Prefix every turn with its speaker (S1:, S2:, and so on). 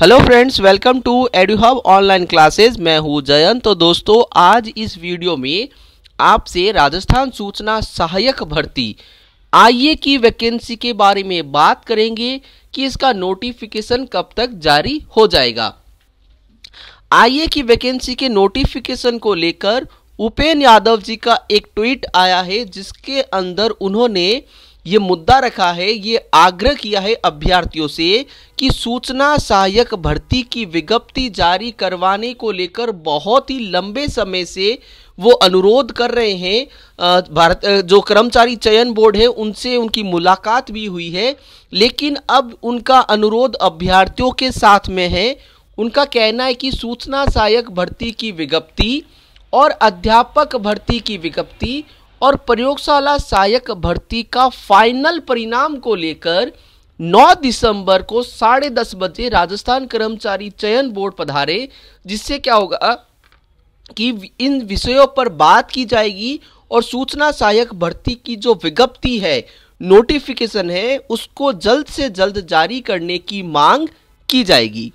S1: hello friends welcome to Eduhub online classes मैं हूं जयंत तो दोस्तों आज इस वीडियो में आपसे राजस्थान सूचना सहायक भर्ती आईए की वैकेंसी के बारे में बात करेंगे कि इसका नोटिफिकेशन कब तक जारी हो जाएगा आईए की वैकेंसी के नोटिफिकेशन को लेकर उपेन यादव जी का एक ट्वीट आया है जिसके अंदर उन्होंने ये मुद्दा रखा है ये आग्रह किया है अभ्यर्थियों से कि सूचना सहायक भर्ती की विज्ञप्ति जारी करवाने को लेकर बहुत ही लंबे समय से वो अनुरोध कर रहे हैं भारत जो कर्मचारी चयन बोर्ड है उनसे उनकी मुलाकात भी हुई है लेकिन अब उनका अनुरोध अभ्यर्थियों के साथ में है उनका कहना है कि सूचना सहायक भर्ती की विज्ञप्ति और अध्यापक भर्ती की विज्ञप्ति और प्रयोगशाला सहायक भर्ती का फाइनल परिणाम को लेकर 9 दिसंबर को साढ़े दस बजे राजस्थान कर्मचारी चयन बोर्ड पधारे जिससे क्या होगा कि इन विषयों पर बात की जाएगी और सूचना सहायक भर्ती की जो विज्ञप्ति है नोटिफिकेशन है उसको जल्द से जल्द जारी करने की मांग की जाएगी